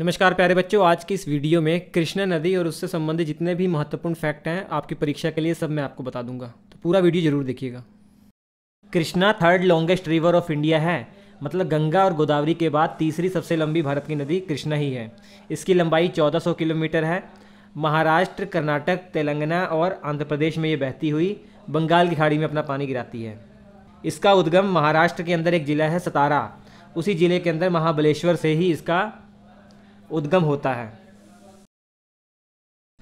नमस्कार प्यारे बच्चों आज की इस वीडियो में कृष्णा नदी और उससे संबंधित जितने भी महत्वपूर्ण फैक्ट हैं आपकी परीक्षा के लिए सब मैं आपको बता दूंगा तो पूरा वीडियो जरूर देखिएगा Krishna third longest river of India है मतलब गंगा और गोदावरी के बाद तीसरी सबसे लंबी भारत की नदी कृष्णा ही है इसकी लंबाई चौदह किलोमीटर है महाराष्ट्र कर्नाटक तेलंगाना और आंध्र प्रदेश में ये बहती हुई बंगाल की खाड़ी में अपना पानी गिराती है इसका उद्गम महाराष्ट्र के अंदर एक जिला है सतारा उसी जिले के अंदर महाबलेश्वर से ही इसका उद्गम होता है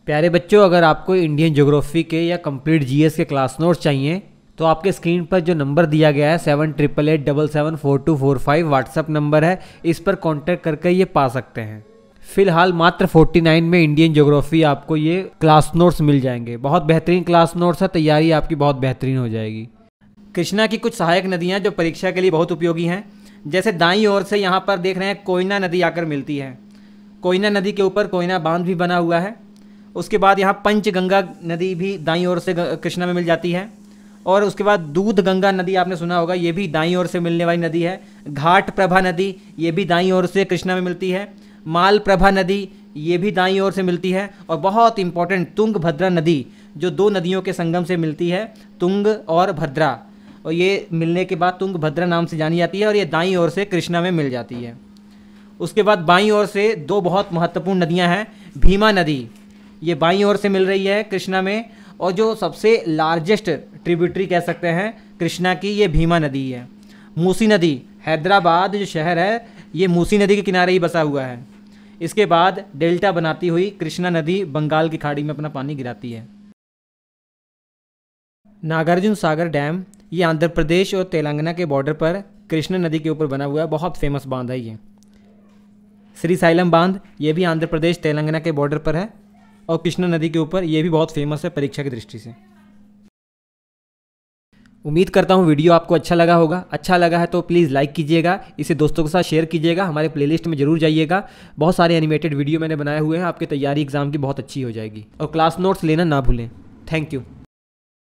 प्यारे बच्चों अगर आपको इंडियन ज्योग्राफी के या कंप्लीट जीएस के क्लास नोट्स चाहिए तो आपके स्क्रीन पर जो नंबर दिया गया है seven triple eight double seven four two four five WhatsApp number है इस पर कॉन्टैक्ट करके ये पा सकते हैं फिलहाल मात्र 49 में इंडियन ज्योग्राफी आपको ये क्लास नोट्स मिल जाएंगे बहुत बेहतरीन क्लास नोट्स है तैयारी आपकी बहुत बेहतरीन हो जाएगी कृष्णा की कुछ सहायक नदियाँ जो परीक्षा के लिए बहुत उपयोगी हैं जैसे दाई ओर से यहाँ पर देख रहे हैं कोयना नदी आकर मिलती है कोयना नदी के ऊपर कोयना बांध भी बना हुआ है उसके बाद यहाँ पंचगंगा नदी भी दाई ओर से कृष्णा में मिल जाती है और उसके बाद दूध गंगा नदी आपने सुना होगा ये भी दाई ओर से मिलने वाली नदी है घाट प्रभा नदी ये भी दाई ओर से कृष्णा में मिलती है माल प्रभा नदी ये भी दाई ओर से मिलती है और बहुत इंपॉर्टेंट तुंग भद्रा नदी जो दो नदियों के संगम से मिलती है तुंग और भद्रा और ये मिलने के बाद तुंग भद्रा नाम से जानी जाती है और ये दाई ओर से कृष्णा में मिल जाती है उसके बाद बाईं ओर से दो बहुत महत्वपूर्ण नदियां हैं भीमा नदी ये बाई ओर से मिल रही है कृष्णा में और जो सबसे लार्जेस्ट ट्रिब्यूटरी कह सकते हैं कृष्णा की ये भीमा नदी है मूसी नदी हैदराबाद जो शहर है ये मूसी नदी के किनारे ही बसा हुआ है इसके बाद डेल्टा बनाती हुई कृष्णा नदी बंगाल की खाड़ी में अपना पानी गिराती है नागार्जुन सागर डैम ये आंध्र प्रदेश और तेलंगाना के बॉर्डर पर कृष्णा नदी के ऊपर बना हुआ है बहुत फेमस बांध है ये श्री साइलम बांध ये भी आंध्र प्रदेश तेलंगाना के बॉर्डर पर है और कृष्णा नदी के ऊपर ये भी बहुत फेमस है परीक्षा की दृष्टि से उम्मीद करता हूँ वीडियो आपको अच्छा लगा होगा अच्छा लगा है तो प्लीज़ लाइक कीजिएगा इसे दोस्तों के साथ शेयर कीजिएगा हमारे प्लेलिस्ट में जरूर जाइएगा बहुत सारे एनिमेटेड वीडियो मैंने बनाए हुए हैं आपकी तैयारी एग्ज़ाम की बहुत अच्छी हो जाएगी और क्लास नोट्स लेना ना भूलें थैंक यू